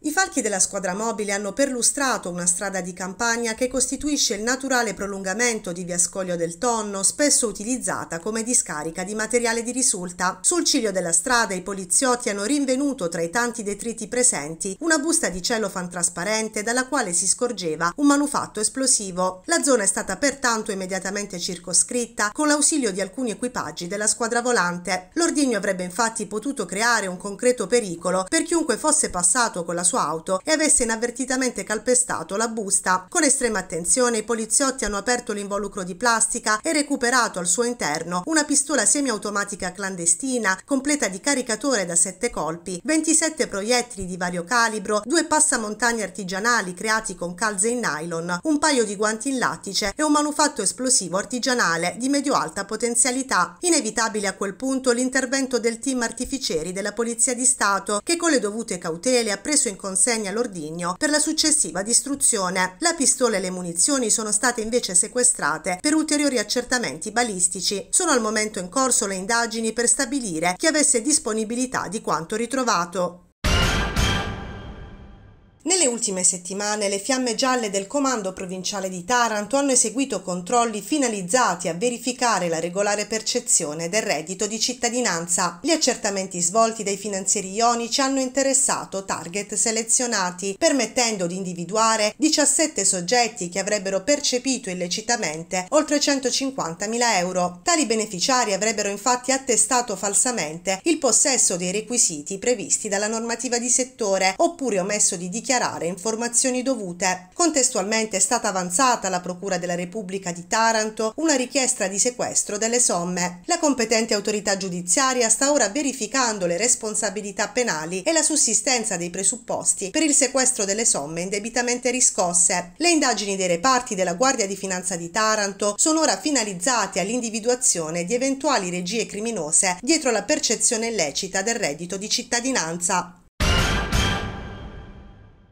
I falchi della squadra mobile hanno perlustrato una strada di campagna che costituisce il naturale prolungamento di Via Scoglio del Tonno, spesso utilizzata come discarica di materiale di risulta. Sul ciglio della strada i poliziotti hanno rinvenuto tra i tanti detriti presenti una busta di celofan trasparente dalla quale si scorgeva un manufatto esplosivo. La zona è stata pertanto immediatamente circoscritta con l'ausilio di alcuni equipaggi della squadra volante. L'ordigno avrebbe infatti potuto creare un concreto pericolo per chiunque fosse passato con la sua auto e avesse inavvertitamente calpestato la busta. Con estrema attenzione i poliziotti hanno aperto l'involucro di plastica e recuperato al suo interno una pistola semiautomatica clandestina completa di caricatore da sette colpi, 27 proiettili di vario calibro, due passamontagni artigianali creati con calze in nylon, un paio di guanti in lattice e un manufatto esplosivo artigianale di medio-alta potenzialità. Inevitabile a quel punto l'intervento del team artificieri della Polizia di Stato che con le dovute cautele ha preso in in consegna all'ordigno per la successiva distruzione. La pistola e le munizioni sono state invece sequestrate per ulteriori accertamenti balistici. Sono al momento in corso le indagini per stabilire chi avesse disponibilità di quanto ritrovato. Nelle ultime settimane le fiamme gialle del Comando Provinciale di Taranto hanno eseguito controlli finalizzati a verificare la regolare percezione del reddito di cittadinanza. Gli accertamenti svolti dai finanzieri ionici hanno interessato target selezionati, permettendo di individuare 17 soggetti che avrebbero percepito illecitamente oltre 150.000 euro. Tali beneficiari avrebbero infatti attestato falsamente il possesso dei requisiti previsti dalla normativa di settore, oppure omesso di dichiarare dichiarare informazioni dovute. Contestualmente è stata avanzata alla Procura della Repubblica di Taranto una richiesta di sequestro delle somme. La competente autorità giudiziaria sta ora verificando le responsabilità penali e la sussistenza dei presupposti per il sequestro delle somme indebitamente riscosse. Le indagini dei reparti della Guardia di Finanza di Taranto sono ora finalizzate all'individuazione di eventuali regie criminose dietro la percezione illecita del reddito di cittadinanza.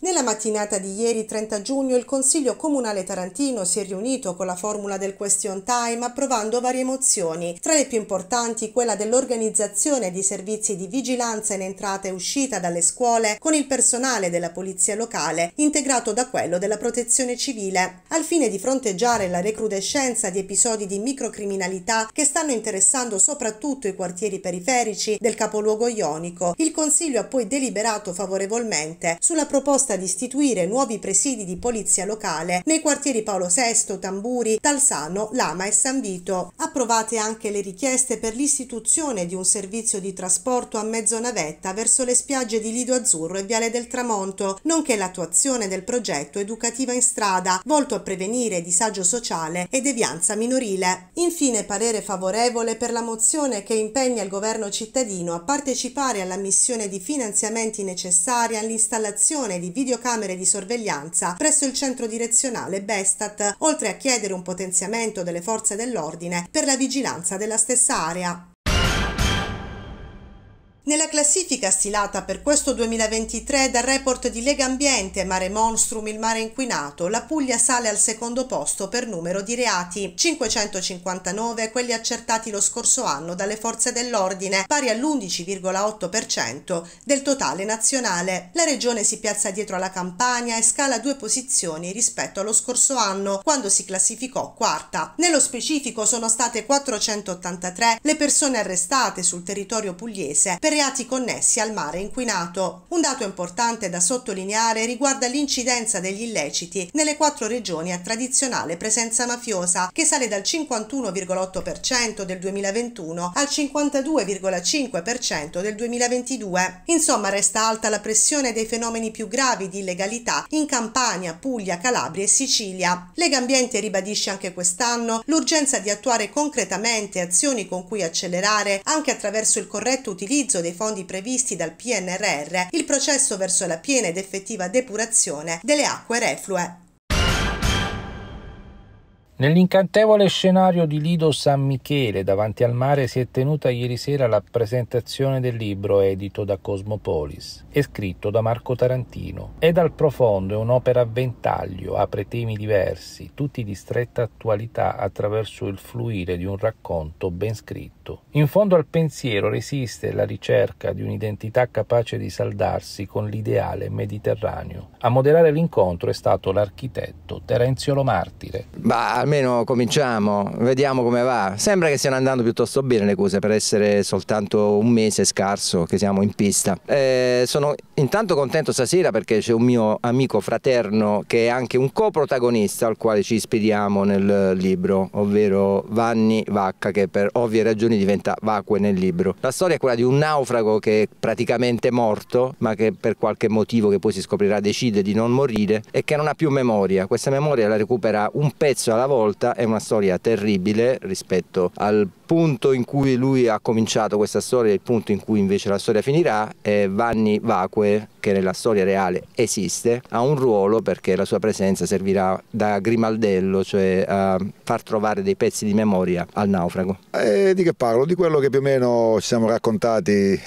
Nella mattinata di ieri 30 giugno il Consiglio Comunale Tarantino si è riunito con la formula del question time approvando varie mozioni, tra le più importanti quella dell'organizzazione di servizi di vigilanza in entrata e uscita dalle scuole con il personale della polizia locale integrato da quello della protezione civile, al fine di fronteggiare la recrudescenza di episodi di microcriminalità che stanno interessando soprattutto i quartieri periferici del capoluogo ionico. Il Consiglio ha poi deliberato favorevolmente sulla proposta proposta di istituire nuovi presidi di polizia locale nei quartieri Paolo VI, Tamburi, Talsano, Lama e San Vito. Approvate anche le richieste per l'istituzione di un servizio di trasporto a mezzo navetta verso le spiagge di Lido Azzurro e Viale del Tramonto, nonché l'attuazione del progetto Educativa in strada, volto a prevenire disagio sociale e devianza minorile. Infine parere favorevole per la mozione che impegna il governo cittadino a partecipare alla missione di finanziamenti necessari all'installazione di videocamere di sorveglianza presso il centro direzionale Bestat, oltre a chiedere un potenziamento delle forze dell'ordine per la vigilanza della stessa area. Nella classifica stilata per questo 2023 dal report di Lega Ambiente Mare Monstrum il mare inquinato, la Puglia sale al secondo posto per numero di reati, 559 quelli accertati lo scorso anno dalle forze dell'ordine, pari all'11,8% del totale nazionale. La regione si piazza dietro alla Campania e scala due posizioni rispetto allo scorso anno, quando si classificò quarta. Nello specifico sono state 483 le persone arrestate sul territorio pugliese per reati connessi al mare inquinato. Un dato importante da sottolineare riguarda l'incidenza degli illeciti nelle quattro regioni a tradizionale presenza mafiosa, che sale dal 51,8% del 2021 al 52,5% del 2022. Insomma, resta alta la pressione dei fenomeni più gravi di illegalità in Campania, Puglia, Calabria e Sicilia. Legambiente ribadisce anche quest'anno l'urgenza di attuare concretamente azioni con cui accelerare, anche attraverso il corretto utilizzo dei dei fondi previsti dal PNRR il processo verso la piena ed effettiva depurazione delle acque reflue. Nell'incantevole scenario di Lido San Michele davanti al mare si è tenuta ieri sera la presentazione del libro edito da Cosmopolis e scritto da Marco Tarantino. È dal profondo, è un'opera a ventaglio, apre temi diversi, tutti di stretta attualità attraverso il fluire di un racconto ben scritto. In fondo al pensiero resiste la ricerca di un'identità capace di saldarsi con l'ideale mediterraneo. A moderare l'incontro è stato l'architetto Terenzio Lomartire. Martire. Bah, almeno cominciamo, vediamo come va. Sembra che stiano andando piuttosto bene le cose per essere soltanto un mese scarso che siamo in pista. Eh, sono intanto contento stasera perché c'è un mio amico fraterno che è anche un coprotagonista al quale ci ispiriamo nel libro, ovvero Vanni Vacca che per ovvie ragioni diventa Vacque nel libro. La storia è quella di un naufrago che è praticamente morto ma che per qualche motivo che poi si scoprirà decide di non morire e che non ha più memoria. Questa memoria la recupera un pezzo alla volta volta è una storia terribile rispetto al punto in cui lui ha cominciato questa storia e il punto in cui invece la storia finirà è Vanni Vacue che nella storia reale esiste, ha un ruolo perché la sua presenza servirà da grimaldello, cioè a far trovare dei pezzi di memoria al naufrago. E di che parlo? Di quello che più o meno ci siamo raccontati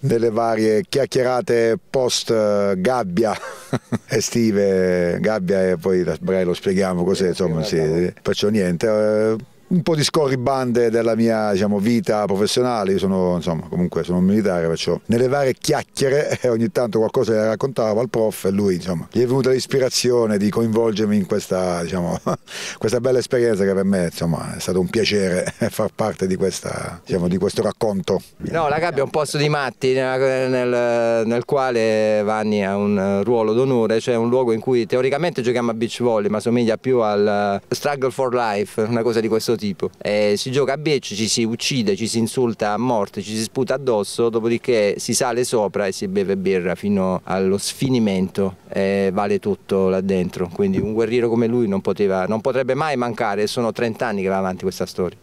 nelle varie chiacchierate post eh, gabbia estive, gabbia e poi lo spieghiamo cos'è, insomma, sì. perciò niente. Eh un po' di scorribande della mia diciamo, vita professionale, io sono, insomma, comunque sono un militare, perciò nelle varie chiacchiere eh, ogni tanto qualcosa le raccontavo al prof e lui insomma, gli è venuta l'ispirazione di coinvolgermi in questa, diciamo, questa bella esperienza che per me insomma, è stato un piacere far parte di, questa, diciamo, di questo racconto. No, la gabbia è un posto di matti nel, nel, nel quale Vanni ha un ruolo d'onore, cioè un luogo in cui teoricamente giochiamo a beach volley ma somiglia più al eh, Struggle for Life, una cosa di questo tipo tipo. Eh, si gioca a becci, ci si uccide, ci si insulta a morte, ci si sputa addosso, dopodiché si sale sopra e si beve birra fino allo sfinimento, eh, vale tutto là dentro, quindi un guerriero come lui non, poteva, non potrebbe mai mancare, sono 30 anni che va avanti questa storia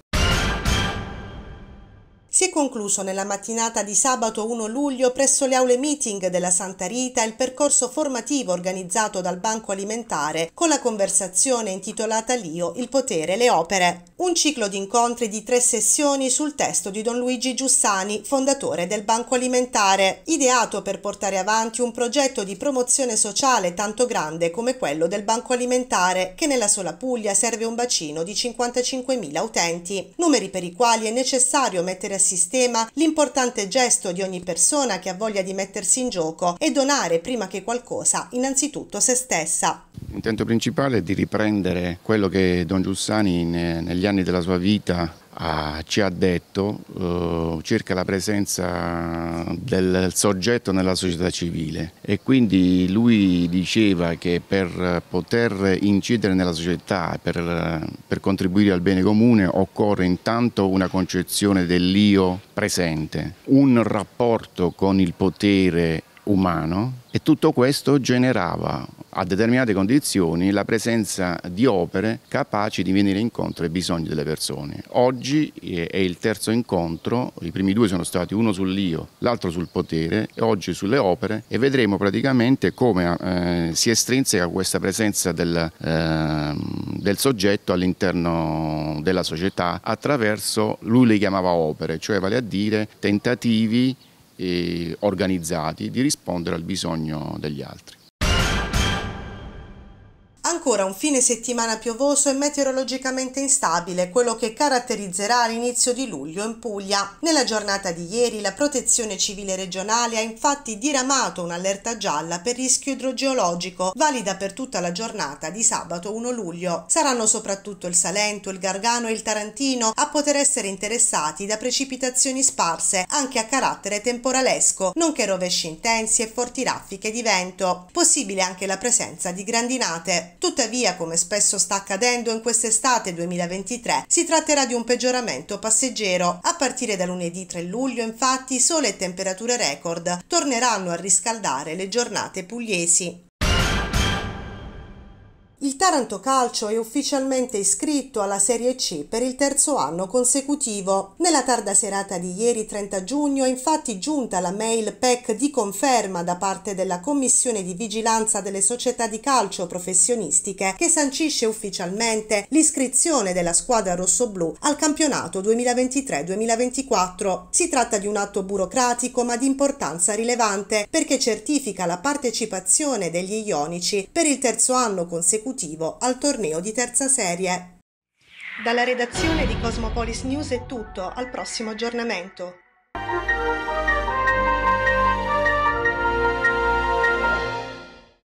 si è concluso nella mattinata di sabato 1 luglio presso le aule meeting della Santa Rita il percorso formativo organizzato dal Banco Alimentare con la conversazione intitolata Lio, il potere e le opere. Un ciclo di incontri di tre sessioni sul testo di Don Luigi Giussani, fondatore del Banco Alimentare, ideato per portare avanti un progetto di promozione sociale tanto grande come quello del Banco Alimentare, che nella sola Puglia serve un bacino di 55.000 utenti, numeri per i quali è necessario mettere assieme sistema l'importante gesto di ogni persona che ha voglia di mettersi in gioco e donare prima che qualcosa innanzitutto se stessa. L'intento principale è di riprendere quello che Don Giussani negli anni della sua vita ha, ah, ci ha detto eh, circa la presenza del soggetto nella società civile e quindi lui diceva che per poter incidere nella società, per, per contribuire al bene comune occorre intanto una concezione dell'io presente, un rapporto con il potere umano e tutto questo generava a determinate condizioni la presenza di opere capaci di venire incontro ai bisogni delle persone. Oggi eh, è il terzo incontro, i primi due sono stati uno sull'io, l'altro sul potere e oggi sulle opere e vedremo praticamente come eh, si estrinseca questa presenza del, eh, del soggetto all'interno della società attraverso, lui le chiamava opere, cioè vale a dire tentativi eh, organizzati di rispondere al bisogno degli altri. Ancora un fine settimana piovoso e meteorologicamente instabile, quello che caratterizzerà l'inizio di luglio in Puglia. Nella giornata di ieri la Protezione Civile Regionale ha infatti diramato un'allerta gialla per rischio idrogeologico, valida per tutta la giornata di sabato 1 luglio. Saranno soprattutto il Salento, il Gargano e il Tarantino a poter essere interessati da precipitazioni sparse, anche a carattere temporalesco, nonché rovesci intensi e forti raffiche di vento. Possibile anche la presenza di grandinate. Tuttavia, come spesso sta accadendo in quest'estate 2023, si tratterà di un peggioramento passeggero. A partire da lunedì 3 luglio, infatti, sole e temperature record torneranno a riscaldare le giornate pugliesi. Il Taranto Calcio è ufficialmente iscritto alla Serie C per il terzo anno consecutivo. Nella tarda serata di ieri 30 giugno è infatti giunta la mail PEC di conferma da parte della Commissione di Vigilanza delle Società di Calcio Professionistiche che sancisce ufficialmente l'iscrizione della squadra rossoblù al campionato 2023-2024. Si tratta di un atto burocratico ma di importanza rilevante perché certifica la partecipazione degli ionici per il terzo anno consecutivo consecutivo al torneo di terza serie. Dalla redazione di Cosmopolis News è tutto, al prossimo aggiornamento.